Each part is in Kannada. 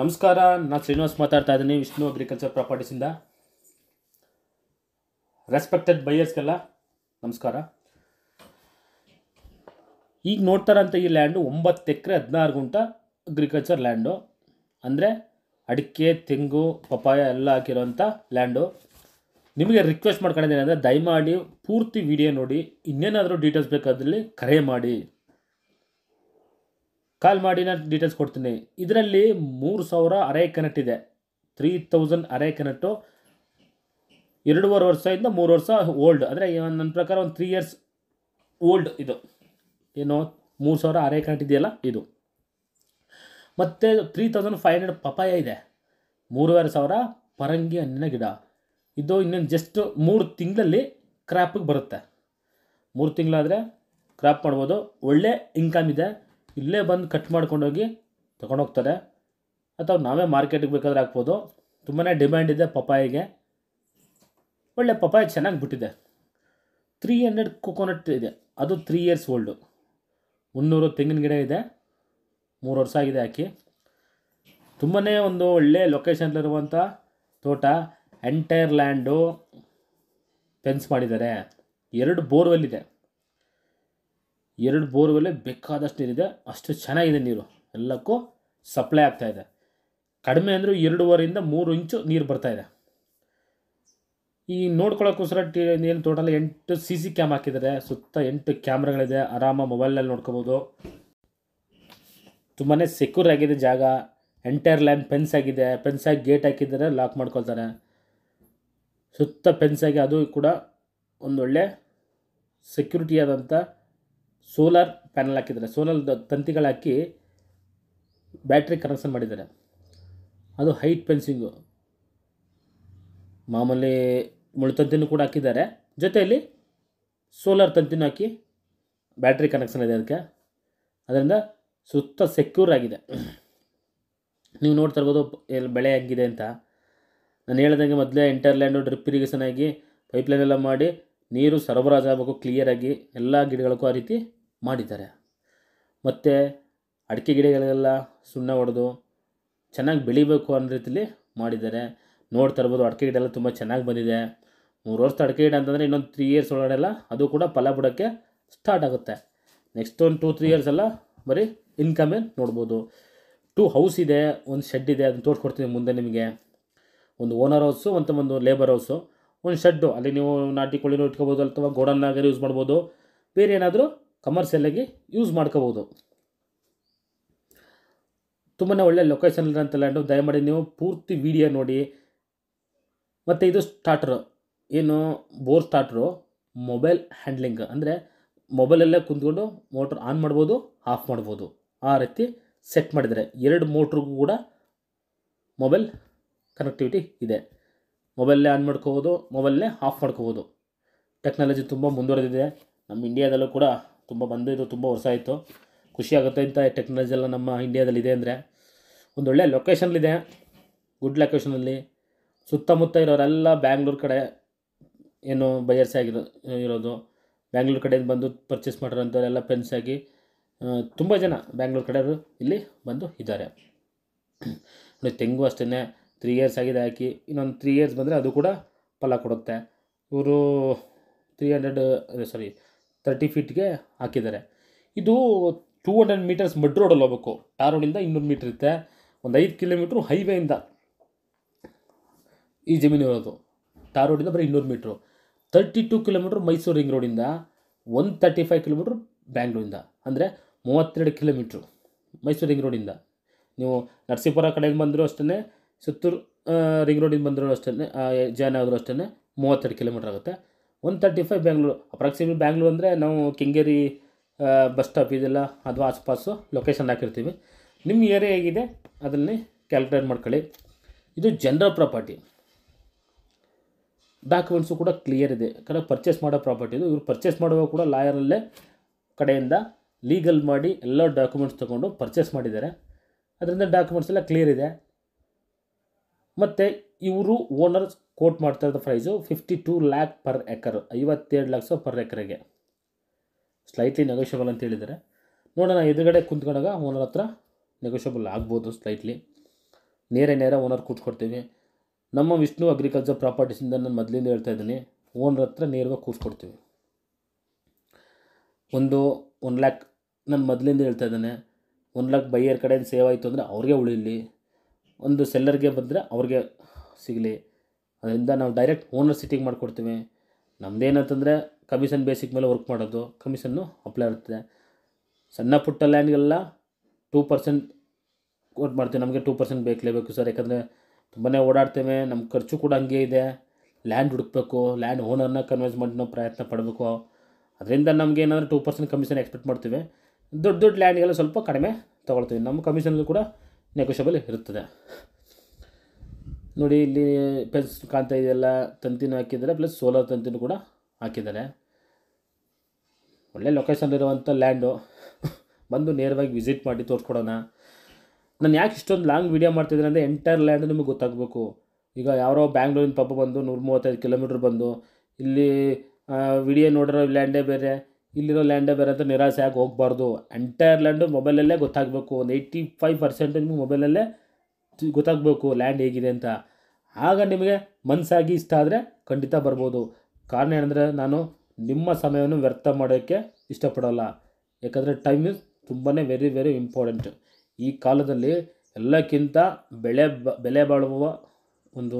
ನಮಸ್ಕಾರ ನಾನು ಶ್ರೀನಿವಾಸ್ ಮಾತಾಡ್ತಾ ಇದ್ದೀನಿ ವಿಷ್ಣು ಅಗ್ರಿಕಲ್ಚರ್ ಪ್ರಾಪರ್ಟೀಸಿಂದ ರೆಸ್ಪೆಕ್ಟೆಡ್ ಬೈಯರ್ಸ್ಗೆಲ್ಲ ನಮಸ್ಕಾರ ಈಗ ನೋಡ್ತಾರಂತ ಈ ಲ್ಯಾಂಡು ಒಂಬತ್ತು ಎಕರೆ ಹದಿನಾರು ಗುಂಟ ಅಗ್ರಿಕಲ್ಚರ್ ಲ್ಯಾಂಡು ಅಂದರೆ ಅಡಿಕೆ ತೆಂಗು ಪಪಾಯ ಎಲ್ಲ ಹಾಕಿರೋಂಥ ಲ್ಯಾಂಡು ನಿಮಗೆ ರಿಕ್ವೆಸ್ಟ್ ಮಾಡ್ಕೊಂಡಿದ್ದೀನಿ ಅಂದರೆ ದಯಮಾಡಿ ಪೂರ್ತಿ ವಿಡಿಯೋ ನೋಡಿ ಇನ್ನೇನಾದರೂ ಡೀಟೇಲ್ಸ್ ಬೇಕಾದಲ್ಲಿ ಕರೆ ಮಾಡಿ ಕಾಲ್ ಮಾಡಿ ನಾನು ಡೀಟೇಲ್ಸ್ ಕೊಡ್ತೀನಿ ಇದರಲ್ಲಿ ಮೂರು ಸಾವಿರ ಅರೆ ಕನೆಕ್ಟ್ ಇದೆ ತ್ರೀ ತೌಸಂಡ್ ಅರೆ ಕನೆಕ್ಟು ಎರಡೂವರೆ ವರ್ಷದಿಂದ ಮೂರು ವರ್ಷ ಓಲ್ಡ್ ಅಂದರೆ ನನ್ನ ಪ್ರಕಾರ ಒಂದು ತ್ರೀ ಇಯರ್ಸ್ ಓಲ್ಡ್ ಇದು ಏನು ಮೂರು ಸಾವಿರ ಅರೆ ಕನೆಕ್ಟ್ ಇದೆಯಲ್ಲ ಇದು ಮತ್ತು three thousand five hundred papaya ಇದೆ ಮೂರುವರೆ ಸಾವಿರ ಪರಂಗಿ ಹಣ್ಣಿನ ಗಿಡ ಇದು ಇನ್ನೊಂದು ಜಸ್ಟ್ ಮೂರು ತಿಂಗಳಲ್ಲಿ ಕ್ರಾಪಿಗೆ ಬರುತ್ತೆ ಮೂರು ತಿಂಗಳಾದರೆ ಕ್ರಾಪ್ ಮಾಡ್ಬೋದು ಒಳ್ಳೆ ಇನ್ಕಮ್ ಇದೆ ಇಲ್ಲೇ ಬಂದು ಕಟ್ ಮಾಡ್ಕೊಂಡೋಗಿ ತೊಗೊಂಡೋಗ್ತಾರೆ ಅಥವಾ ನಾವೇ ಮಾರ್ಕೆಟಿಗೆ ಬೇಕಾದ್ರೆ ಹಾಕ್ಬೋದು ತುಂಬಾ ಡಿಮ್ಯಾಂಡ್ ಇದೆ ಪಪಾಯಿಗೆ ಒಳ್ಳೆ ಪಪಾಯಿ ಚೆನ್ನಾಗಿ ಬಿಟ್ಟಿದೆ ತ್ರೀ ಹಂಡ್ರೆಡ್ ಕೋಕೋನಟ್ ಇದೆ ಅದು ತ್ರೀ ಇಯರ್ಸ್ ಓಲ್ಡು ಮುನ್ನೂರು ತೆಂಗಿನ ಗಿಡ ಇದೆ ಮೂರು ವರ್ಷ ಆಗಿದೆ ಹಾಕಿ ತುಂಬಾ ಒಂದು ಒಳ್ಳೆ ಲೊಕೇಶನ್ಲಿರುವಂಥ ತೋಟ ಎಂಟೈರ್ ಲ್ಯಾಂಡು ಫೆನ್ಸ್ ಮಾಡಿದ್ದಾರೆ ಎರಡು ಬೋರ್ವೆಲ್ ಇದೆ ಎರಡು ಬೋರ್ವೆಲ್ಲೇ ಬೇಕಾದಷ್ಟು ನೀರಿದೆ ಅಷ್ಟು ಚೆನ್ನಾಗಿದೆ ನೀರು ಎಲ್ಲಕ್ಕೂ ಸಪ್ಲೈ ಆಗ್ತಾಯಿದೆ ಕಡಿಮೆ ಅಂದರೂ ಎರಡೂವರೆಯಿಂದ ಮೂರು ಇಂಚು ನೀರು ಬರ್ತಾಯಿದೆ ಈ ನೋಡ್ಕೊಳ್ಳೋಕ್ಕೋಸ್ಕರ ಟಿ ಏನು ಟೋಟಲ್ ಎಂಟು ಸಿ ಸಿ ಕ್ಯಾಮ್ ಹಾಕಿದ್ದಾರೆ ಸುತ್ತ ಎಂಟು ಕ್ಯಾಮ್ರಾಗಳಿದೆ ಆರಾಮ ಮೊಬೈಲ್ನಲ್ಲಿ ನೋಡ್ಕೋಬೋದು ತುಂಬಾ ಸೆಕ್ಯೂರ್ ಆಗಿದೆ ಜಾಗ ಎಂಟೈರ್ ಲೈನ್ ಪೆನ್ಸ್ ಆಗಿದೆ ಪೆನ್ಸಾಗಿ ಗೇಟ್ ಹಾಕಿದ್ದಾರೆ ಲಾಕ್ ಮಾಡ್ಕೊಳ್ತಾರೆ ಸುತ್ತ ಪೆನ್ಸಾಗಿ ಅದು ಕೂಡ ಒಂದೊಳ್ಳೆ ಸೆಕ್ಯೂರಿಟಿ ಆದಂಥ ಸೋಲಾರ್ ಪ್ಯಾನಲ್ ಹಾಕಿದ್ದಾರೆ ಸೋಲಾರ್ ತಂತಿಗಳು ಹಾಕಿ ಬ್ಯಾಟ್ರಿ ಕನೆಕ್ಷನ್ ಮಾಡಿದ್ದಾರೆ ಅದು ಹೈಟ್ ಪೆನ್ಸಿಂಗು ಮಾಮೂಲಿ ಮುಳುತಂತಿನೂ ಕೂಡ ಹಾಕಿದ್ದಾರೆ ಜೊತೆಯಲ್ಲಿ ಸೋಲಾರ್ ತಂತಿನೂ ಹಾಕಿ ಬ್ಯಾಟ್ರಿ ಕನೆಕ್ಷನ್ ಇದೆ ಅದಕ್ಕೆ ಅದರಿಂದ ಸುತ್ತ ಸೆಕ್ಯೂರ್ ಆಗಿದೆ ನೀವು ನೋಡ್ತಾ ಇರ್ಬೋದು ಎಲ್ಲಿ ಬೆಳೆ ಹೆಂಗಿದೆ ಅಂತ ನಾನು ಹೇಳ್ದಂಗೆ ಮೊದಲೇ ಇಂಟರ್ಲ್ಯಾಂಡು ಡ್ರಿಪ್ ಇರಿಗೇಷನ್ ಆಗಿ ಪೈಪ್ಲೈನೆಲ್ಲ ಮಾಡಿ ನೀರು ಆಗಬೇಕು ಕ್ಲಿಯರಾಗಿ ಎಲ್ಲ ಗಿಡಗಳಿಗೂ ಆ ರೀತಿ ಮಾಡಿದ್ದಾರೆ ಮತ್ತು ಅಡಿಕೆ ಗಿಡಗಳೆಲ್ಲ ಸುಣ್ಣ ಹೊಡೆದು ಚೆನ್ನಾಗಿ ಬೆಳಿಬೇಕು ಅನ್ನೋ ರೀತಿಯಲ್ಲಿ ಮಾಡಿದ್ದಾರೆ ನೋಡ್ತಾ ಇರ್ಬೋದು ಅಡಿಕೆ ಗಿಡ ಎಲ್ಲ ತುಂಬ ಚೆನ್ನಾಗಿ ಬಂದಿದೆ ಮೂರು ವರ್ಷದ ಅಡಿಕೆ ಗಿಡ ಅಂತಂದರೆ ಇನ್ನೊಂದು ತ್ರೀ ಇಯರ್ಸ್ ಒಳಗಡೆಲ್ಲ ಅದು ಕೂಡ ಫಲ ಬಿಡೋಕ್ಕೆ ಸ್ಟಾರ್ಟ್ ಆಗುತ್ತೆ ನೆಕ್ಸ್ಟ್ ಒಂದು ಟೂ ತ್ರೀ ಇಯರ್ಸ್ ಎಲ್ಲ ಬರೀ ಇನ್ಕಮೇ ನೋಡ್ಬೋದು ಟೂ ಹೌಸ್ ಇದೆ ಒಂದು ಶೆಡ್ ಇದೆ ಅದನ್ನು ತೋರಿಸ್ಕೊಡ್ತೀನಿ ಮುಂದೆ ನಿಮಗೆ ಒಂದು ಓನರ್ ಹೌಸು ಮತ್ತು ಒಂದು ಲೇಬರ್ ಹೌಸು ಒಂದು ಶೆಡ್ಡು ಅಲ್ಲಿ ನೀವು ನಾಟಿ ಕೋಳಿನೂ ಇಟ್ಕೋಬೋದು ಅಥವಾ ಗೋಡನ್ನಾಗಿ ಯೂಸ್ ಮಾಡ್ಬೋದು ಬೇರೆ ಏನಾದರೂ ಕಮರ್ಷಿಯಲ್ಲಾಗಿ ಯೂಸ್ ಮಾಡ್ಕೋಬೋದು ತುಂಬಾ ಒಳ್ಳೆ ಲೊಕೇಶನ್ ಅಂತ ಲ್ಯಾಂಡು ದಯಮಾಡಿ ನೀವು ಪೂರ್ತಿ ವಿಡಿಯೋ ನೋಡಿ ಮತ್ತು ಇದು ಸ್ಟಾರ್ಟ್ರು ಏನು ಬೋರ್ ಸ್ಟಾರ್ಟ್ರು ಮೊಬೈಲ್ ಹ್ಯಾಂಡ್ಲಿಂಗ್ ಅಂದರೆ ಮೊಬೈಲಲ್ಲೇ ಕುಂತ್ಕೊಂಡು ಮೋಟ್ರ್ ಆನ್ ಮಾಡ್ಬೋದು ಆಫ್ ಮಾಡ್ಬೋದು ಆ ರೀತಿ ಸೆಟ್ ಮಾಡಿದರೆ ಎರಡು ಮೋಟ್ರಿಗೂ ಕೂಡ ಮೊಬೈಲ್ ಕನೆಕ್ಟಿವಿಟಿ ಇದೆ ಮೊಬೈಲ್ನೇ ಆನ್ ಮಾಡ್ಕೋಬೋದು ಮೊಬೈಲ್ನೇ ಆಫ್ ಮಾಡ್ಕೋಬೋದು ಟೆಕ್ನಾಲಜಿ ತುಂಬ ಮುಂದುವರೆದಿದೆ ನಮ್ಮ ಇಂಡಿಯಾದಲ್ಲೂ ಕೂಡ ತುಂಬ ಬಂದಿದ್ದು ತುಂಬ ವರ್ಷ ಆಯಿತು ಖುಷಿಯಾಗುತ್ತೆ ಇಂಥ ಟೆಕ್ನಾಲಜಿ ಎಲ್ಲ ನಮ್ಮ ಇಂಡಿಯಾದಲ್ಲಿದೆ ಅಂದರೆ ಒಂದೊಳ್ಳೆ ಲೊಕೇಶನ್ಲಿದೆ ಗುಡ್ ಲೊಕೇಶನಲ್ಲಿ ಸುತ್ತಮುತ್ತ ಇರೋರೆಲ್ಲ ಬ್ಯಾಂಗ್ಳೂರು ಕಡೆ ಏನು ಬಯರ್ಸೆ ಆಗಿರೋ ಇರೋದು ಬ್ಯಾಂಗ್ಳೂರು ಕಡೆಯಿಂದ ಬಂದು ಪರ್ಚೇಸ್ ಮಾಡಿರೋಂಥವರೆಲ್ಲ ಫ್ರೆಂಡ್ಸ್ ಆಗಿ ತುಂಬ ಜನ ಬ್ಯಾಂಗ್ಳೂರು ಕಡೆಯವರು ಇಲ್ಲಿ ಬಂದು ಇದ್ದಾರೆ ತೆಂಗು ಅಷ್ಟೇ ತ್ರೀ ಇಯರ್ಸ್ ಆಗಿದೆ ಹಾಕಿ ಇನ್ನೊಂದು ತ್ರೀ ಇಯರ್ಸ್ ಬಂದರೆ ಅದು ಕೂಡ ಫಲ ಕೊಡುತ್ತೆ ಇವರು ತ್ರೀ ಹಂಡ್ರೆಡ್ ಸಾರಿ ತರ್ಟಿ ಫೀಟ್ಗೆ ಹಾಕಿದ್ದಾರೆ ಇದು ಟೂ ಹಂಡ್ರೆಡ್ ಮೀಟರ್ಸ್ ಮಡ್ ರೋಡಲ್ಲಿ ಹೋಗ್ಬೇಕು ಟಾರ್ ರೋಡಿಂದ ಇನ್ನೂರು ಮೀಟ್ರ್ ಇರುತ್ತೆ ಒಂದು ಐದು ಕಿಲೋಮೀಟ್ರು ಹೈವೇಯಿಂದ ಈ ಜಮೀನು ಇರೋದು ಟಾರ್ ರೋಡಿಂದ ಬರೀ ಇನ್ನೂರು metre thirty two kilometre Mysuru ring ರೋಡಿಂದ ಒನ್ ತರ್ಟಿ ಫೈವ್ ಕಿಲೋಮೀಟ್ರ್ ಬ್ಯಾಂಗ್ಳೂರಿಂದ ಅಂದರೆ ಮೂವತ್ತೆರಡು ಕಿಲೋಮೀಟ್ರು ಮೈಸೂರು ರಿಂಗ್ ರೋಡಿಂದ ನೀವು ನರಸೀಪುರ ಕಡೆಯಿಂದ ಬಂದರೂ ಅಷ್ಟೇ ಸುತ್ತೂರು ರಿಂಗ್ ರೋಡಿಂದ ಬಂದಿರೋ ಅಷ್ಟೇ ಜಾಯ್ನ್ ಆದರೂ ಅಷ್ಟೇ ಮೂವತ್ತೆರಡು ಕಿಲೋಮೀಟ್ರ್ ಆಗುತ್ತೆ one thirty five Bangalore approximate Bangalore ಅಂದರೆ ನಾವು ಕೆಂಗೇರಿ ಬಸ್ ಸ್ಟಾಪ್ ಇದೆಲ್ಲ ಅಥವಾ ಆಸುಪಾಸು ಲೊಕೇಶನ್ ಹಾಕಿರ್ತೀವಿ ನಿಮ್ಮ ಏರಿಯಾ ಹೇಗಿದೆ ಅದರಲ್ಲಿ ಕ್ಯಾಲ್ಕುಲೇಟ್ ಮಾಡ್ಕೊಳ್ಳಿ ಇದು ಜನರಲ್ ಪ್ರಾಪರ್ಟಿ ಡಾಕ್ಯುಮೆಂಟ್ಸು ಕೂಡ ಕ್ಲಿಯರ್ ಇದೆ ಕಡೆ ಪರ್ಚೇಸ್ ಮಾಡೋ ಪ್ರಾಪರ್ಟಿ ಇದು ಇವರು ಪರ್ಚೇಸ್ ಮಾಡುವಾಗ ಕೂಡ ಲಾಯರಲ್ಲೇ ಕಡೆಯಿಂದ ಲೀಗಲ್ ಮಾಡಿ ಎಲ್ಲ ಡಾಕ್ಯುಮೆಂಟ್ಸ್ ತೊಗೊಂಡು ಪರ್ಚೇಸ್ ಮಾಡಿದ್ದಾರೆ ಅದರಿಂದ ಡಾಕ್ಯುಮೆಂಟ್ಸ್ ಎಲ್ಲ ಕ್ಲಿಯರ್ ಇದೆ ಮತ್ತು ಇವರು ಓನರ್ ಕೋಟ್ ಮಾಡ್ತಾ ಇರೋದು price fifty two lakh per acre ಐವತ್ತೆರಡು ಲಕ್ಷ ಪರ್ ಎಕರೆಗೆ ಸ್ಲೈಟ್ಲಿ ನೆಗೋಷಿಯಬಲ್ ಅಂತ ಹೇಳಿದರೆ ನೋಡೋಣ ಎದುರುಗಡೆ ಕುಂತ್ಕೊಂಡಾಗ ಓನರ್ ಹತ್ರ ನೆಗೋಷಿಯಬಲ್ ಆಗ್ಬೋದು ಸ್ಲೈಟ್ಲಿ ನೇರ ನೇರ ಓನರ್ ಕೂತ್ಕೊಡ್ತೀವಿ ನಮ್ಮ ವಿಷ್ಣು ಅಗ್ರಿಕಲ್ಚರ್ ಪ್ರಾಪರ್ಟೀಸಿಂದ ನಾನು ಮೊದಲಿಂದ ಹೇಳ್ತಾ ಇದ್ದೀನಿ ಓನರ್ ಹತ್ರ ನೇರವಾಗಿ ಕೂತ್ಕೊಡ್ತೀವಿ ಒಂದು ಒನ್ ಲ್ಯಾಕ್ ನಾನು ಮೊದಲಿಂದ ಹೇಳ್ತಾ ಇದ್ದಾನೆ ಒನ್ ಲ್ಯಾಕ್ ಬೈಯರ್ ಕಡೆಯಿಂದ ಸೇವ್ ಆಯಿತು ಅಂದರೆ ಅವ್ರಿಗೆ ಉಳಿಲಿ ಒಂದು ಸೆಲ್ಲರ್ಗೆ ಬಂದರೆ ಅವ್ರಿಗೆ ಸಿಗಲಿ ಅದರಿಂದ ನಾವು ಡೈರೆಕ್ಟ್ ಓನರ್ ಸಿಟಿಗೆ ಮಾಡಿಕೊಡ್ತೀವಿ ನಮ್ಮದೇನಂತಂದರೆ ಕಮಿಷನ್ ಬೇಸಿಕ್ ಮೇಲೆ ವರ್ಕ್ ಮಾಡೋದು ಕಮಿಷನ್ನು ಅಪ್ಲೈ ಇರ್ತದೆ ಸಣ್ಣ ಪುಟ್ಟ ಲ್ಯಾಂಡ್ಗೆಲ್ಲ ಟೂ ಪರ್ಸೆಂಟ್ ಕೋಟ್ ಮಾಡ್ತೀವಿ ನಮಗೆ ಟೂ ಪರ್ಸೆಂಟ್ ಬೇಕಲೇಬೇಕು ಸರ್ ಯಾಕಂದರೆ ತುಂಬಾ ಓಡಾಡ್ತೇವೆ ನಮ್ಮ ಖರ್ಚು ಕೂಡ ಹಂಗೆ ಇದೆ ಲ್ಯಾಂಡ್ ಹುಡುಕಬೇಕು ಲ್ಯಾಂಡ್ ಓನರ್ನ ಕನ್ವಿನ್ಸ್ ಮಾಡಿ ಪ್ರಯತ್ನ ಪಡಬೇಕು ಅದರಿಂದ ನಮಗೆ ಏನಾದರೂ ಟೂ ಪರ್ಸೆಂಟ್ ಕಮಿಷನ್ ಎಕ್ಸ್ಪೆಕ್ಟ್ ಮಾಡ್ತೀವಿ ದೊಡ್ಡ ದೊಡ್ಡ ಲ್ಯಾಂಡ್ಗೆಲ್ಲ ಸ್ವಲ್ಪ ಕಡಿಮೆ ತೊಗೊಳ್ತೀವಿ ನಮ್ಮ ಕಮಿಷನ್ ಕೂಡ ನೆಗೋಷಿಯಬಲ್ ಇರುತ್ತದೆ ನೋಡಿ ಇಲ್ಲಿ ಪೆನ್ಸ್ ಕಾಣ್ತಾ ಇದೆಯಲ್ಲ ತಂತಿನೂ ಹಾಕಿದ್ದಾರೆ ಪ್ಲಸ್ ಸೋಲಾರ್ ತಂತಿನೂ ಕೂಡ ಹಾಕಿದ್ದಾರೆ ಒಳ್ಳೆ ಇರುವಂಥ ಲ್ಯಾಂಡು ಬಂದು ನೇರವಾಗಿ ವಿಸಿಟ್ ಮಾಡಿ ತೋರಿಸ್ಕೊಡೋಣ ನಾನು ಯಾಕೆ ಇಷ್ಟೊಂದು ಲಾಂಗ್ ವೀಡಿಯೋ ಮಾಡ್ತಿದ್ದೀನಿ ಅಂದರೆ ಎಂಟೈರ್ ಲ್ಯಾಂಡ್ ನಿಮಗೆ ಗೊತ್ತಾಗಬೇಕು ಈಗ ಯಾರೋ ಬ್ಯಾಂಗ್ಳೂರಿನ ಪಾಪ ಬಂದು ನೂರ ಮೂವತ್ತೈದು ಕಿಲೋಮೀಟ್ರ್ ಬಂದು ಇಲ್ಲಿ ವಿಡಿಯೋ ನೋಡಿರೋ ಲ್ಯಾಂಡೇ ಬೇರೆ ಇಲ್ಲಿರೋ ಲ್ಯಾಂಡೇ ಬೇರೆ ಅಂತ ನಿರಾಸೆ ಆಗಿ ಹೋಗಬಾರ್ದು ಎಂಟೈರ್ ಲ್ಯಾಂಡು ಮೊಬೈಲಲ್ಲೇ ಗೊತ್ತಾಗಬೇಕು ಒಂದು ಏಯ್ಟಿ ಫೈವ್ ಪರ್ಸೆಂಟ್ ನಿಮ್ಮ ಮೊಬೈಲಲ್ಲೇ ಗೊತ್ತಾಗಬೇಕು ಲ್ಯಾಂಡ್ ಹೇಗಿದೆ ಅಂತ ಆಗ ನಿಮಗೆ ಮನಸ್ಸಾಗಿ ಇಷ್ಟ ಆದರೆ ಖಂಡಿತ ಬರ್ಬೋದು ಕಾರಣ ಏನಂದರೆ ನಾನು ನಿಮ್ಮ ಸಮಯವನ್ನು ವ್ಯರ್ಥ ಮಾಡೋಕ್ಕೆ ಇಷ್ಟಪಡೋಲ್ಲ ಯಾಕಂದರೆ ಟೈಮ್ ಇಸ್ ತುಂಬಾ ವೆರಿ ವೆರಿ ಇಂಪಾರ್ಟೆಂಟ್ ಈ ಕಾಲದಲ್ಲಿ ಎಲ್ಲಕ್ಕಿಂತ ಬೆಳೆ ಬ ಬೆಲೆ ಬಾಳುವ ಒಂದು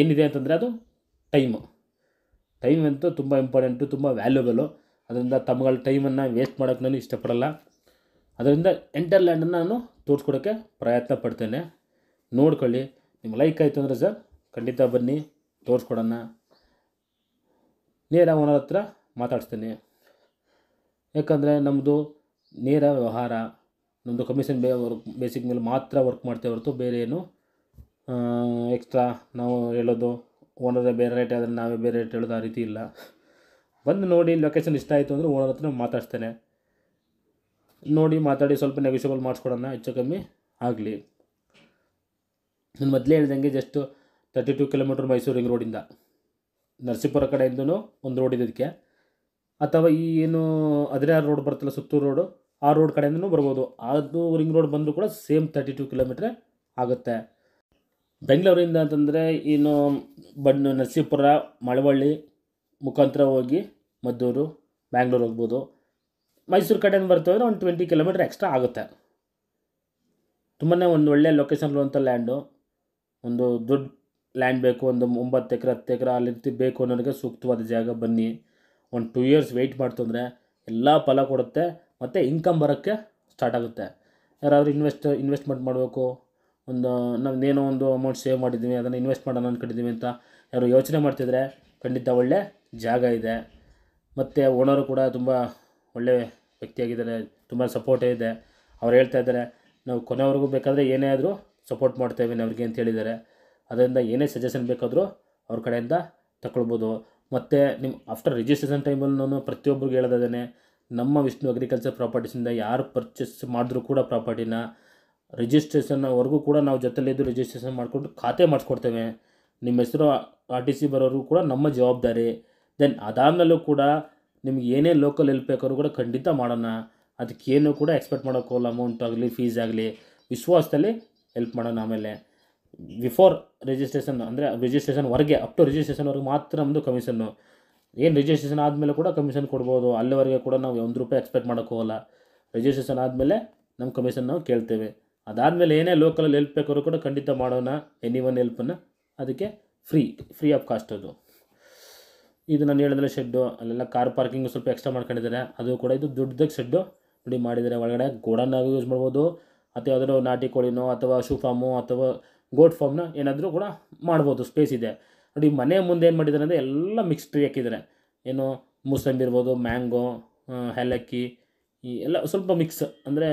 ಏನಿದೆ ಅಂತಂದರೆ ಅದು ಟೈಮು ಟೈಮ್ ಅಂತೂ ತುಂಬ ಇಂಪಾರ್ಟೆಂಟು ತುಂಬ ವ್ಯಾಲ್ಯೂಬಲು ಅದರಿಂದ ತಮ್ಮಗಳ ಟೈಮನ್ನು ವೇಸ್ಟ್ ಮಾಡೋಕ್ಕೆ ನಾನು ಇಷ್ಟಪಡಲ್ಲ ಅದರಿಂದ ಎಂಟರ್ ಲ್ಯಾಂಡನ್ನು ನಾನು ತೋರಿಸ್ಕೊಡೋಕ್ಕೆ ಪ್ರಯತ್ನ ಪಡ್ತೇನೆ ನೋಡ್ಕೊಳ್ಳಿ ನಿಮ್ಗೆ ಲೈಕ್ ಆಯಿತು ಅಂದರೆ ಸರ್ ಖಂಡಿತ ಬನ್ನಿ ತೋರಿಸ್ಕೊಡೋಣ ನೇರ ಓನರ್ ಹತ್ರ ಮಾತಾಡಿಸ್ತೇನೆ ಯಾಕಂದರೆ ನಮ್ಮದು ನೇರ ವ್ಯವಹಾರ ನಮ್ಮದು ಕಮಿಷನ್ ಬೇ ವರ್ಕ್ ಬೇಸಿಕ್ ಮೇಲೆ ಮಾತ್ರ ವರ್ಕ್ ಮಾಡ್ತೇವೆ ಹೊರತು ಬೇರೆ ಏನು ಎಕ್ಸ್ಟ್ರಾ ನಾವು ಹೇಳೋದು ಓನರೇ ಬೇರೆ ರೇಟ್ ಆದರೆ ನಾವೇ ಬೇರೆ ರೇಟ್ ಹೇಳೋದು ಆ ರೀತಿ ಇಲ್ಲ ಬಂದು ನೋಡಿ ಲೊಕೇಶನ್ ಇಷ್ಟ ಆಯಿತು ಅಂದರೆ ಓನರ್ ಹತ್ರ ಮಾತಾಡ್ತೇನೆ ನೋಡಿ ಮಾತಾಡಿ ಸ್ವಲ್ಪ ನೆಗೋಷಿಯಬಲ್ ಮಾಡಿಸ್ಕೊಡೋಣ ಹೆಚ್ಚು ಕಮ್ಮಿ ಆಗಲಿ ನಾನು ಮೊದಲೇ ಹೇಳ್ದಂಗೆ just thirty two kilometre Mysuru ring ರೋಡಿಂದ ನರಸೀಪುರ ಕಡೆಯಿಂದನೂ ಒಂದು ರೋಡ್ ಇದಕ್ಕೆ ಅಥವಾ ಈ ಏನು ಹದಿನಾರು ರೋಡ್ ಬರ್ತಲ್ಲ ಸುತ್ತೂರು ರೋಡು ಆ ರೋಡ್ ಕಡೆಯಿಂದನೂ ಬರ್ಬೋದು ಅದು ರಿಂಗ್ ರೋಡ್ ಬಂದರೂ ಕೂಡ ಸೇಮ್ ತರ್ಟಿ ಟು ಕಿಲೋಮೀಟ್ರೇ ಆಗುತ್ತೆ ಬೆಂಗಳೂರಿಂದ ಅಂತಂದರೆ ಏನು ಬಣ್ಣ ನರಸೀಪುರ ಮಳವಳ್ಳಿ ಮುಖಾಂತರ ಹೋಗಿ ಮದ್ದೂರು ಬ್ಯಾಂಗ್ಳೂರು ಹೋಗ್ಬೋದು ಮೈಸೂರು ಕಡೆಯಿಂದ ಅಂದರೆ ಒಂದು ಟ್ವೆಂಟಿ ಕಿಲೋಮೀಟ್ರ್ ಎಕ್ಸ್ಟ್ರಾ ಆಗುತ್ತೆ ತುಂಬಾ ಒಂದು ಒಳ್ಳೆಯ ಲೊಕೇಶನ್ ಇರುವಂಥ ಲ್ಯಾಂಡು ಒಂದು ದೊಡ್ಡ ಲ್ಯಾಂಡ್ ಬೇಕು ಒಂದು ಒಂಬತ್ತು ಎಕರೆ ಹತ್ತು ಎಕರೆ ಅಲ್ಲಿ ಬೇಕು ಅನ್ನೋರಿಗೆ ಸೂಕ್ತವಾದ ಜಾಗ ಬನ್ನಿ ಒಂದು ಟೂ ಇಯರ್ಸ್ ವೆಯ್ಟ್ ಮಾಡ್ತಂದರೆ ಎಲ್ಲ ಫಲ ಕೊಡುತ್ತೆ ಮತ್ತು ಇನ್ಕಮ್ ಬರೋಕ್ಕೆ ಸ್ಟಾರ್ಟ್ ಆಗುತ್ತೆ ಯಾರಾದರೂ ಇನ್ವೆಸ್ಟ್ ಇನ್ವೆಸ್ಟ್ಮೆಂಟ್ ಮಾಡಬೇಕು ಒಂದು ಏನೋ ಒಂದು ಅಮೌಂಟ್ ಸೇವ್ ಮಾಡಿದ್ದೀವಿ ಅದನ್ನು ಇನ್ವೆಸ್ಟ್ ಮಾಡೋಣ ಅಂದ್ಕೊಂಡಿದ್ದೀವಿ ಅಂತ ಯಾರು ಯೋಚನೆ ಮಾಡ್ತಿದ್ರೆ ಖಂಡಿತ ಒಳ್ಳೆ ಜಾಗ ಇದೆ ಮತ್ತು ಓನರು ಕೂಡ ತುಂಬ ಒಳ್ಳೆಯ ವ್ಯಕ್ತಿಯಾಗಿದ್ದಾರೆ ತುಂಬ ಸಪೋರ್ಟೇ ಇದೆ ಅವ್ರು ಹೇಳ್ತಾ ಇದ್ದಾರೆ ನಾವು ಕೊನೆವರೆಗೂ ಬೇಕಾದರೆ ಏನೇ ಆದರೂ ಸಪೋರ್ಟ್ ಮಾಡ್ತೇವೆ ಅವ್ರಿಗೆ ಅಂತ ಹೇಳಿದ್ದಾರೆ ಅದರಿಂದ ಏನೇ ಸಜೆಷನ್ ಬೇಕಾದರೂ ಅವ್ರ ಕಡೆಯಿಂದ ತಗೊಳ್ಬೋದು ಮತ್ತು ನಿಮ್ಮ ಆಫ್ಟರ್ ರಿಜಿಸ್ಟ್ರೇಷನ್ ಟೈಮಲ್ಲಿ ನಾನು ಪ್ರತಿಯೊಬ್ಬರಿಗೆ ಹೇಳ್ದಾನೆ ನಮ್ಮ ವಿಷ್ಣು ಅಗ್ರಿಕಲ್ಚರ್ ಪ್ರಾಪರ್ಟೀಸಿಂದ ಯಾರು ಪರ್ಚೇಸ್ ಮಾಡಿದ್ರು ಕೂಡ ಪ್ರಾಪರ್ಟಿನ ರಿಜಿಸ್ಟ್ರೇಷನ್ವರೆಗೂ ಕೂಡ ನಾವು ಜೊತೆಲಿದ್ದು ರಿಜಿಸ್ಟ್ರೇಷನ್ ಮಾಡಿಕೊಂಡು ಖಾತೆ ಮಾಡಿಸ್ಕೊಡ್ತೇವೆ ನಿಮ್ಮ ಹೆಸರು ಆರ್ ಟಿ ಸಿ ಬರೋರು ಕೂಡ ನಮ್ಮ ಜವಾಬ್ದಾರಿ ದೆನ್ ಅದಾದಮೇಲೂ ಕೂಡ ನಿಮ್ಗೆ ಏನೇ ಲೋಕಲ್ ಹೆಲ್ಪ್ ಬೇಕಾದ್ರು ಕೂಡ ಖಂಡಿತ ಮಾಡೋಣ ಅದಕ್ಕೇನು ಕೂಡ ಎಕ್ಸ್ಪೆಕ್ಟ್ ಮಾಡೋಕ್ಕೋಲ್ಲ ಅಮೌಂಟ್ ಆಗಲಿ ಫೀಸ್ ಆಗಲಿ ವಿಶ್ವಾಸದಲ್ಲಿ ಹೆಲ್ಪ್ ಮಾಡೋಣ ಆಮೇಲೆ ಬಿಫೋರ್ ರಿಜಿಸ್ಟ್ರೇಷನ್ ಅಂದರೆ ರಿಜಿಸ್ಟ್ರೇಷನ್ವರೆಗೆ ಅಪ್ ಟು ರಿಜಿಸ್ಟ್ರೇಷನ್ವರೆಗೆ ಮಾತ್ರ ನಮ್ಮದು ಕಮಿಷನ್ನು ಏನು ರಿಜಿಸ್ಟ್ರೇಷನ್ ಆದಮೇಲೆ ಕೂಡ ಕಮಿಷನ್ ಕೊಡ್ಬೋದು ಅಲ್ಲಿವರೆಗೆ ಕೂಡ ನಾವು ಒಂದು ರೂಪಾಯಿ ಎಕ್ಸ್ಪೆಕ್ಟ್ ಮಾಡೋಕ್ಕೋಗಲ್ಲ ರಿಜಿಸ್ಟ್ರೇಷನ್ ಆದಮೇಲೆ ನಮ್ಮ ಕಮಿಷನ್ ನಾವು ಕೇಳ್ತೇವೆ ಅದಾದಮೇಲೆ ಏನೇ ಲೋಕಲಲ್ಲಿ ಹೆಲ್ಪ್ ಬೇಕಾದ್ರೂ ಕೂಡ ಖಂಡಿತ ಮಾಡೋಣ ಎನಿ ಒನ್ ಹೆಲ್ಪನ್ನು ಅದಕ್ಕೆ ಫ್ರೀ ಫ್ರೀ ಆಫ್ ಕಾಸ್ಟ್ ಅದು ಇದು ನಾನು ಹೇಳಿದ್ರೆ ಶೆಡ್ಡು ಅಲ್ಲೆಲ್ಲ ಕಾರ್ ಪಾರ್ಕಿಂಗ್ ಸ್ವಲ್ಪ ಎಕ್ಸ್ಟ್ರಾ ಮಾಡ್ಕೊಂಡಿದ್ದಾರೆ ಅದು ಕೂಡ ಇದು ದೊಡ್ಡದಾಗಿ ಶೆಡ್ಡು ನೋಡಿ ಮಾಡಿದ್ದಾರೆ ಒಳಗಡೆ ಗೋಡನ್ನಾಗಿ ಯೂಸ್ ಮಾಡ್ಬೋದು ಅಥವಾ ಯಾವುದಾದ್ರು ನಾಟಿ ಕೋಳಿನೋ ಅಥವಾ ಶೂ ಫಾರ್ಮು ಅಥವಾ ಗೋಟ್ ಫಾರ್ಮ್ನ ಏನಾದರೂ ಕೂಡ ಮಾಡ್ಬೋದು ಸ್ಪೇಸ್ ಇದೆ ನೋಡಿ ಮನೆ ಮುಂದೆ ಏನು ಮಾಡಿದ್ದಾರೆ ಅಂದರೆ ಎಲ್ಲ ಮಿಕ್ಸ್ ಟ್ರೀ ಹಾಕಿದ್ದಾರೆ ಏನು ಮೂಸಂಬಿ ಇರ್ಬೋದು ಮ್ಯಾಂಗೋ ಏಲಕ್ಕಿ ಈ ಎಲ್ಲ ಸ್ವಲ್ಪ ಮಿಕ್ಸ್ ಅಂದರೆ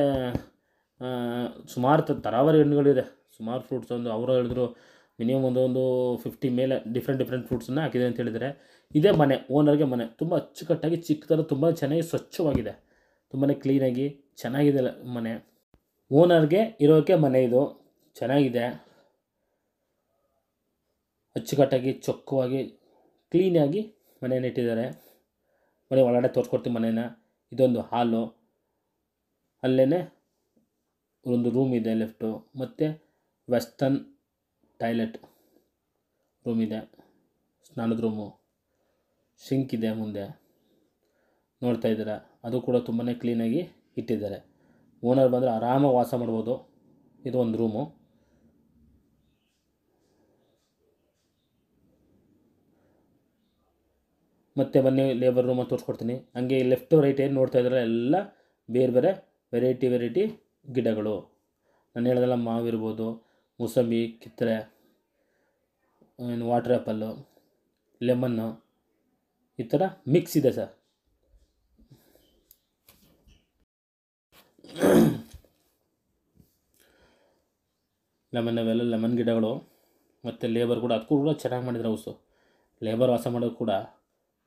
ಸುಮಾರು ತರಾವರಿ ಹಣ್ಣುಗಳಿದೆ ಸುಮಾರು ಫ್ರೂಟ್ಸ್ ಒಂದು ಅವರು ಹೇಳಿದ್ರು ಮಿನಿಮಮ್ ಒಂದು ಫಿಫ್ಟಿ ಮೇಲೆ ಡಿಫ್ರೆಂಟ್ ಡಿಫ್ರೆಂಟ್ ಫ್ರೂಟ್ಸನ್ನು ಹಾಕಿದೆ ಅಂತ ಹೇಳಿದರೆ ಇದೇ ಮನೆ ಓನರ್ಗೆ ಮನೆ ತುಂಬ ಅಚ್ಚುಕಟ್ಟಾಗಿ ಥರ ತುಂಬ ಚೆನ್ನಾಗಿ ಸ್ವಚ್ಛವಾಗಿದೆ ತುಂಬಾ ಕ್ಲೀನಾಗಿ ಚೆನ್ನಾಗಿದೆ ಮನೆ ಓನರ್ಗೆ ಇರೋಕ್ಕೆ ಮನೆ ಇದು ಚೆನ್ನಾಗಿದೆ ಅಚ್ಚುಕಟ್ಟಾಗಿ ಚೊಕ್ಕವಾಗಿ ಕ್ಲೀನಾಗಿ ಮನೆಯನ್ನು ಇಟ್ಟಿದ್ದಾರೆ ಮನೆ ಒಳಗಡೆ ತೋರಿಸ್ಕೊಡ್ತೀವಿ ಮನೇನ ಇದೊಂದು ಹಾಲು ಅಲ್ಲೇ ಒಂದು ರೂಮ್ ಇದೆ ಲೆಫ್ಟು ಮತ್ತು ವೆಸ್ಟರ್ನ್ ಟಾಯ್ಲೆಟ್ ರೂಮ್ ಇದೆ ಸ್ನಾನದ ರೂಮು ಸಿಂಕ್ ಇದೆ ಮುಂದೆ ನೋಡ್ತಾ ಇದ್ದಾರೆ ಅದು ಕೂಡ ತುಂಬಾ ಕ್ಲೀನಾಗಿ ಇಟ್ಟಿದ್ದಾರೆ ಓನರ್ ಬಂದರೆ ಆರಾಮಾಗಿ ವಾಸ ಮಾಡ್ಬೋದು ಇದು ಒಂದು ರೂಮು ಮತ್ತೆ ಬನ್ನಿ ಲೇಬರ್ ರೂಮ್ ತೋರಿಸ್ಕೊಡ್ತೀನಿ ಹಂಗೆ ಲೆಫ್ಟು ರೈಟ್ ಏನು ನೋಡ್ತಾ ಇದ್ದಾರೆ ಎಲ್ಲ ಬೇರೆ ಬೇರೆ ವೆರೈಟಿ ವೆರೈಟಿ ಗಿಡಗಳು ನಾನು ಹೇಳ್ದಲ್ಲ ಮಾವಿರ್ಬೋದು ಮೂಸಂಬಿ ಕಿತ್ತಳೆ ಏನು ವಾಟರ್ ಆ್ಯಪಲ್ಲು ಲೆಮನ್ನು ಈ ಥರ ಮಿಕ್ಸ್ ಇದೆ ಸರ್ ಲೆಮನ್ ಅವೆಲ್ಲ ಲೆಮನ್ ಗಿಡಗಳು ಮತ್ತು ಲೇಬರ್ ಕೂಡ ಅದಕ್ಕೂ ಕೂಡ ಚೆನ್ನಾಗಿ ಮಾಡಿದ್ರು ಹೌಸು ಲೇಬರ್ ವಾಸ ಮಾಡೋದು ಕೂಡ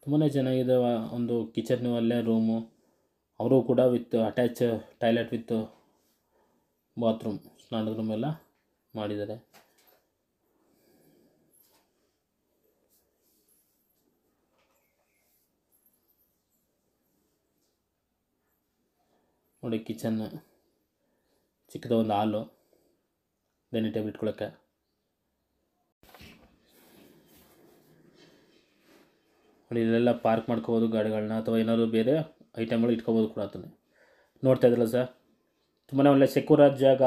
ತುಂಬಾ ಚೆನ್ನಾಗಿದೆ ಒಂದು ಕಿಚನ್ನು ಅಲ್ಲೇ ರೂಮು ಅವರು ಕೂಡ with attach toilet with bathroom ಸ್ನಾನದ ರೂಮ್ ಎಲ್ಲ ಮಾಡಿದ್ದಾರೆ ನೋಡಿ ಕಿಚನ್ ಚಿಕ್ಕದ ಒಂದು ಹಾಲು ಡೈನಿಂಗ್ ಟೇಬಲ್ ಇಟ್ಕೊಳಕ್ಕೆ ನೋಡಿ ಇಲ್ಲೆಲ್ಲ ಪಾರ್ಕ್ ಮಾಡ್ಕೋಬೋದು ಗಾಡಿಗಳನ್ನ ಅಥವಾ ಏನಾದರೂ ಬೇರೆ ಐಟಮ್ಗಳು ಇಟ್ಕೋಬೋದು ಕೂಡ ಅದನ್ನು ನೋಡ್ತಾ ಇದ್ರಲ್ಲ ಸರ್ ತುಂಬಾ ಒಳ್ಳೆ ಸೆಕ್ಯೂರಾದ ಜಾಗ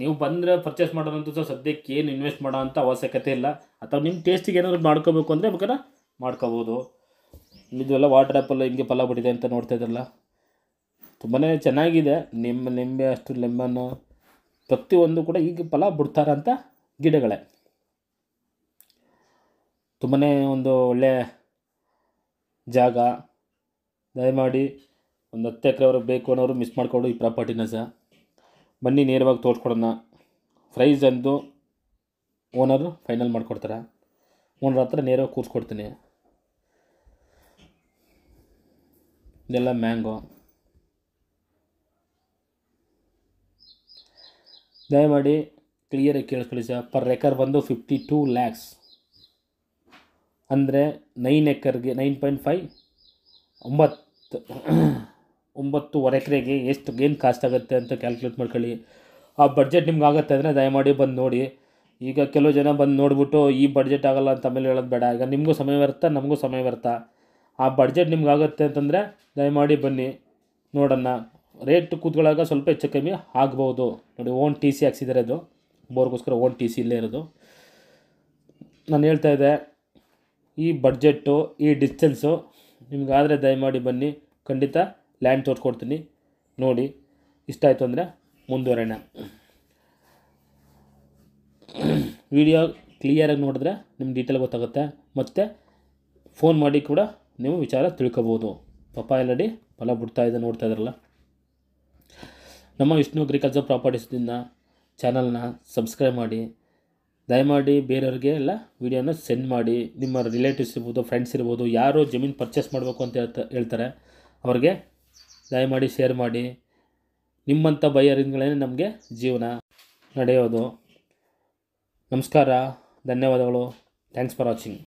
ನೀವು ಬಂದರೆ ಪರ್ಚೇಸ್ ಮಾಡೋದಂತೂ ಸರ್ ಸದ್ಯಕ್ಕೆ ಏನು ಇನ್ವೆಸ್ಟ್ ಮಾಡೋ ಅವಶ್ಯಕತೆ ಇಲ್ಲ ಅಥವಾ ನಿಮ್ಮ ಟೇಸ್ಟಿಗೆ ಏನಾದರೂ ಮಾಡ್ಕೋಬೇಕು ಅಂದರೆ ಬೇಕಾದ್ರೆ ಮಾಡ್ಕೋಬೋದು ಇದೆಲ್ಲ ವಾಟರ್ ಆ್ಯಪಲ್ಲ ಹಿಂಗೆ ಫಲ ಬಿಟ್ಟಿದೆ ಅಂತ ನೋಡ್ತಾ ಇದ್ರಲ್ಲ ತುಂಬಾ ಚೆನ್ನಾಗಿದೆ ನಿಮ್ಮ ನಿಂಬೆ ಅಷ್ಟು ಲೆಮನ್ನು ಪ್ರತಿಯೊಂದು ಕೂಡ ಈಗ ಫಲ ಬಿಡ್ತಾರಂಥ ಗಿಡಗಳೇ ತುಂಬಾ ಒಂದು ಒಳ್ಳೆಯ ಜಾಗ ದಯಮಾಡಿ ಒಂದು ಹತ್ತು ಎಕರೆವರೆಗೆ ಬೇಕು ಅನ್ನೋರು ಮಿಸ್ ಮಾಡಿಕೊಡು ಈ ಪ್ರಾಪರ್ಟಿನ ಸಹ ಬನ್ನಿ ನೇರವಾಗಿ ತೋರಿಸ್ಕೊಡೋಣ ಪ್ರೈಸ್ ಅಂದು ಓನರ್ ಫೈನಲ್ ಮಾಡಿಕೊಡ್ತಾರೆ ಓನರ್ ಹತ್ರ ನೇರವಾಗಿ ಕೂರಿಸ್ಕೊಡ್ತೀನಿ ಇದೆಲ್ಲ ಮ್ಯಾಂಗೋ ದಯಮಾಡಿ ಕ್ಲಿಯರಾಗಿ ಕೇಳಿಸ್ಕೊಳ್ಳಿ ಸರ್ ಪರ್ ಎಕರ್ ಬಂದು ಫಿಫ್ಟಿ ಟೂ ಲ್ಯಾಕ್ಸ್ ಅಂದರೆ ನೈನ್ ಎಕರ್ಗೆ ನೈನ್ ಪಾಯಿಂಟ್ ಫೈವ್ ಒಂಬತ್ತು ಒಂಬತ್ತುವರೆ ಎಕರೆಗೆ ಎಷ್ಟು ಏನು ಕಾಸ್ಟ್ ಆಗುತ್ತೆ ಅಂತ ಕ್ಯಾಲ್ಕುಲೇಟ್ ಮಾಡ್ಕೊಳ್ಳಿ ಆ ಬಡ್ಜೆಟ್ ನಿಮ್ಗೆ ಆಗುತ್ತೆ ಅಂದರೆ ದಯಮಾಡಿ ಬಂದು ನೋಡಿ ಈಗ ಕೆಲವು ಜನ ಬಂದು ನೋಡಿಬಿಟ್ಟು ಈ ಬಡ್ಜೆಟ್ ಆಗೋಲ್ಲ ಅಂತ ಆಮೇಲೆ ಹೇಳೋದು ಬೇಡ ಈಗ ನಿಮಗೂ ಸಮಯ ವ್ಯರ್ಥ ನಮಗೂ ಸಮಯ ವ್ಯರ್ಥ ಆ ಬಡ್ಜೆಟ್ ನಿಮ್ಗೆ ಆಗುತ್ತೆ ಅಂತಂದರೆ ದಯಮಾಡಿ ಬನ್ನಿ ನೋಡೋಣ ರೇಟ್ ಕೂತ್ಕೊಳ್ಳಾಗ ಸ್ವಲ್ಪ ಹೆಚ್ಚು ಕಮ್ಮಿ ಆಗ್ಬೋದು ನೋಡಿ ಓನ್ ಟಿ ಸಿ ಹಾಕ್ಸಿದ್ದಾರೆ ಅದು ಬೋರ್ಗೋಸ್ಕರ ಓನ್ ಟಿ ಸಿ ಇಲ್ಲೇ ಇರೋದು ನಾನು ಹೇಳ್ತಾ ಇದ್ದೆ ಈ ಬಡ್ಜೆಟ್ಟು ಈ ಡಿಸ್ಟೆನ್ಸು ನಿಮ್ಗಾದರೆ ದಯಮಾಡಿ ಬನ್ನಿ ಖಂಡಿತ ಲ್ಯಾಂಡ್ ತೋರಿಸ್ಕೊಡ್ತೀನಿ ನೋಡಿ ಇಷ್ಟ ಆಯಿತು ಅಂದರೆ ಮುಂದುವರೋಣ ವಿಡಿಯೋ ಕ್ಲಿಯರಾಗಿ ನೋಡಿದ್ರೆ ನಿಮ್ಗೆ ಡೀಟೇಲ್ ಗೊತ್ತಾಗುತ್ತೆ ಮತ್ತು ಫೋನ್ ಮಾಡಿ ಕೂಡ ನೀವು ವಿಚಾರ ತಿಳ್ಕೊಬೋದು ಪಪ್ಪ ಎಲ್ಲಡಿ ಫಲ ಬಿಡ್ತಾಯಿದೆ ನೋಡ್ತಾ ಇದ್ರಲ್ಲ ನಮ್ಮ ವಿಷ್ಣು ಅಗ್ರಿಕಲ್ಚರ್ ಪ್ರಾಪರ್ಟೀಸ್ದಿಂದ ಚಾನಲ್ನ ಸಬ್ಸ್ಕ್ರೈಬ್ ಮಾಡಿ ದಯಮಾಡಿ ಬೇರೆಯವ್ರಿಗೆ ಎಲ್ಲ ವೀಡಿಯೋನ ಸೆಂಡ್ ಮಾಡಿ ನಿಮ್ಮ ರಿಲೇಟಿವ್ಸ್ ಇರ್ಬೋದು ಫ್ರೆಂಡ್ಸ್ ಇರ್ಬೋದು ಯಾರು ಜಮೀನು ಪರ್ಚೇಸ್ ಮಾಡಬೇಕು ಅಂತ ಹೇಳ್ತಾ ಹೇಳ್ತಾರೆ ಅವ್ರಿಗೆ ಮಾಡಿ ಶೇರ್ ಮಾಡಿ ನಿಮ್ಮಂಥ ಬೈಯರಿಂದಗಳೇ ನಮಗೆ ಜೀವನ ನಡೆಯೋದು ನಮಸ್ಕಾರ ಧನ್ಯವಾದಗಳು ಥ್ಯಾಂಕ್ಸ್ ಫಾರ್ ವಾಚಿಂಗ್